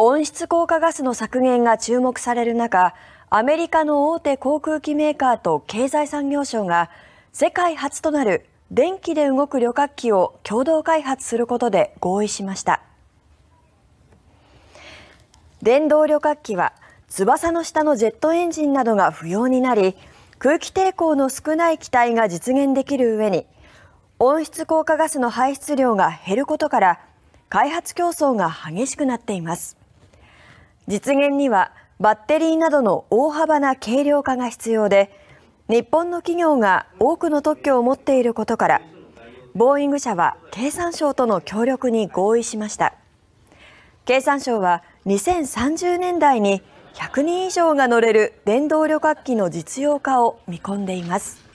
温室効果ガスの削減が注目される中アメリカの大手航空機メーカーと経済産業省が世界初となる電気で動く旅客機を共同開発することで合意しました電動旅客機は翼の下のジェットエンジンなどが不要になり空気抵抗の少ない機体が実現できる上に温室効果ガスの排出量が減ることから開発競争が激しくなっています。実現にはバッテリーなどの大幅な軽量化が必要で日本の企業が多くの特許を持っていることからボーイング社は経産省との協力に合意しました経産省は2030年代に100人以上が乗れる電動旅客機の実用化を見込んでいます。